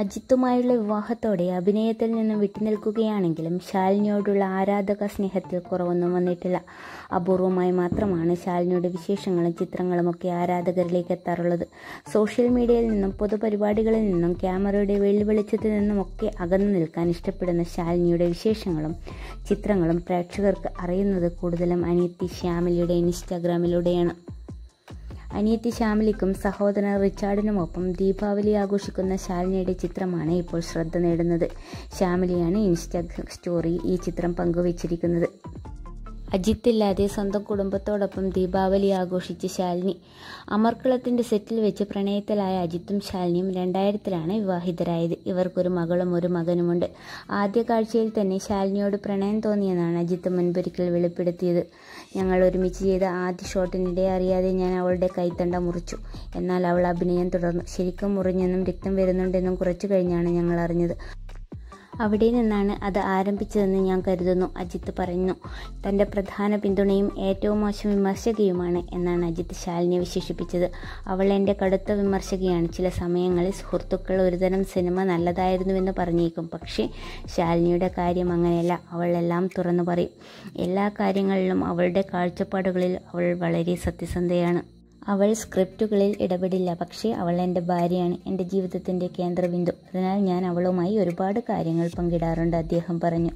അജിത്തുമായുള്ള വിവാഹത്തോടെ അഭിനയത്തിൽ നിന്നും വിട്ടുനിൽക്കുകയാണെങ്കിലും ശാലിനിയോടുള്ള ആരാധക സ്നേഹത്തിൽ കുറവൊന്നും വന്നിട്ടില്ല അപൂർവമായി മാത്രമാണ് ശാലിനിയുടെ വിശേഷങ്ങളും ചിത്രങ്ങളുമൊക്കെ ആരാധകരിലേക്ക് എത്താറുള്ളത് സോഷ്യൽ മീഡിയയിൽ നിന്നും പൊതുപരിപാടികളിൽ നിന്നും ക്യാമറയുടെ വെളിവെളിച്ചത്തിൽ നിന്നുമൊക്കെ അകന്നു നിൽക്കാൻ ഇഷ്ടപ്പെടുന്ന ശാലിനിയുടെ വിശേഷങ്ങളും ചിത്രങ്ങളും പ്രേക്ഷകർക്ക് അറിയുന്നത് കൂടുതലും അനിയത്തി ശ്യാമിലിയുടെ ഇൻസ്റ്റാഗ്രാമിലൂടെയാണ് അനിയത്തി ശ്യാമലിക്കും സഹോദരൻ റിച്ചാർഡിനുമൊപ്പം ദീപാവലി ആഘോഷിക്കുന്ന ശാലിനിയുടെ ചിത്രമാണ് ഇപ്പോൾ ശ്രദ്ധ നേടുന്നത് ശ്യാമിലിയാണ് ഇൻസ്റ്റാ സ്റ്റോറി ഈ ചിത്രം പങ്കുവച്ചിരിക്കുന്നത് അജിത്തില്ലാതെ സ്വന്തം കുടുംബത്തോടൊപ്പം ദീപാവലി ആഘോഷിച്ച് ശാലിനി അമർക്കുളത്തിൻ്റെ സെറ്റിൽ വെച്ച് പ്രണയത്തിലായ അജിത്തും ശാലിനിയും രണ്ടായിരത്തിലാണ് വിവാഹിതരായത് ഇവർക്കൊരു മകളും ഒരു മകനുമുണ്ട് ആദ്യ കാഴ്ചയിൽ തന്നെ ശാലിനിയോട് പ്രണയം തോന്നിയെന്നാണ് അജിത്ത് മുൻപൊരിക്കൽ വെളിപ്പെടുത്തിയത് ഞങ്ങൾ ഒരുമിച്ച് ചെയ്ത ആദ്യ ഷോട്ടിനിടെ അറിയാതെ ഞാൻ അവളുടെ കൈത്തണ്ട മുറിച്ചു എന്നാൽ അവൾ അഭിനയം തുടർന്നു ശരിക്കും മുറിഞ്ഞെന്നും രക്തം വരുന്നുണ്ടെന്നും കുറച്ചു കഴിഞ്ഞാണ് ഞങ്ങൾ അറിഞ്ഞത് അവിടെ നിന്നാണ് അത് ആരംഭിച്ചതെന്ന് ഞാൻ കരുതുന്നു അജിത്ത് പറഞ്ഞു തൻ്റെ പ്രധാന പിന്തുണയും ഏറ്റവും മോശം വിമർശകയുമാണ് എന്നാണ് അജിത്ത് ശാലിനെ വിശേഷിപ്പിച്ചത് അവൾ എൻ്റെ കടുത്ത വിമർശകയാണ് ചില സമയങ്ങളിൽ സുഹൃത്തുക്കൾ ഒരുതരം സിനിമ നല്ലതായിരുന്നുവെന്ന് പറഞ്ഞേക്കും പക്ഷേ ശാലിനിയുടെ കാര്യം അങ്ങനെയല്ല അവൾ എല്ലാം തുറന്നു പറയും എല്ലാ കാര്യങ്ങളിലും അവളുടെ കാഴ്ചപ്പാടുകളിൽ അവൾ വളരെ സത്യസന്ധയാണ് അവൾ സ്ക്രിപ്റ്റുകളിൽ ഇടപെടില്ല പക്ഷേ അവൾ എൻ്റെ ഭാര്യയാണ് എൻ്റെ ജീവിതത്തിൻ്റെ കേന്ദ്രബിന്ദു അതിനാൽ ഞാൻ അവളുമായി ഒരുപാട് കാര്യങ്ങൾ പങ്കിടാറുണ്ട് അദ്ദേഹം പറഞ്ഞു